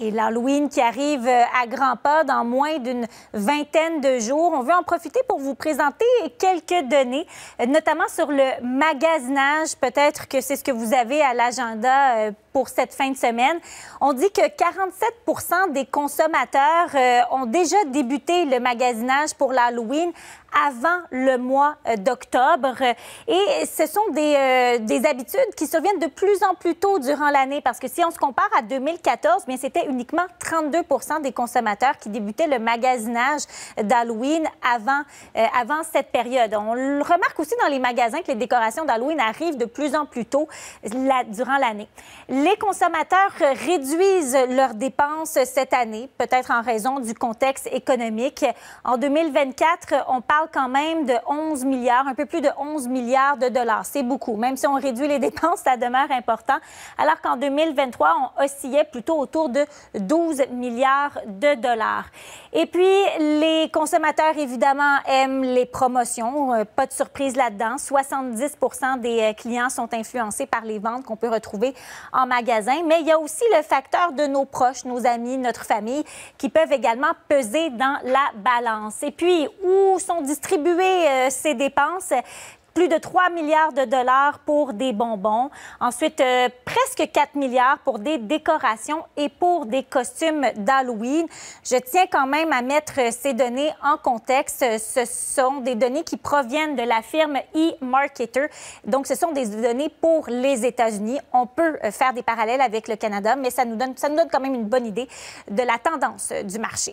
et l'Halloween qui arrive euh, à grands pas dans moins d'une vingtaine de jours. On veut en profiter pour vous présenter quelques données, euh, notamment sur le magasinage. Peut-être que c'est ce que vous avez à l'agenda euh, pour cette fin de semaine. On dit que 47 des consommateurs euh, ont déjà débuté le magasinage pour l'Halloween avant le mois euh, d'octobre. Et ce sont des, euh, des, habitudes qui surviennent de plus en plus tôt durant l'année parce que si on se compare à 2014, bien c'était uniquement 32 des consommateurs qui débutaient le magasinage d'Halloween avant, avant cette période. On remarque aussi dans les magasins que les décorations d'Halloween arrivent de plus en plus tôt durant l'année. Les consommateurs réduisent leurs dépenses cette année, peut-être en raison du contexte économique. En 2024, on parle quand même de 11 milliards, un peu plus de 11 milliards de dollars. C'est beaucoup. Même si on réduit les dépenses, ça demeure important. Alors qu'en 2023, on oscillait plutôt autour de 12 milliards de dollars. Et puis, les consommateurs, évidemment, aiment les promotions. Euh, pas de surprise là-dedans. 70 des euh, clients sont influencés par les ventes qu'on peut retrouver en mais il y a aussi le facteur de nos proches, nos amis, notre famille, qui peuvent également peser dans la balance. Et puis, où sont distribuées euh, ces dépenses? plus de 3 milliards de dollars pour des bonbons. Ensuite, euh, presque 4 milliards pour des décorations et pour des costumes d'Halloween. Je tiens quand même à mettre ces données en contexte. Ce sont des données qui proviennent de la firme e-Marketer. Donc, ce sont des données pour les États-Unis. On peut euh, faire des parallèles avec le Canada, mais ça ça nous donne quand même une bonne idée de la tendance euh, du marché.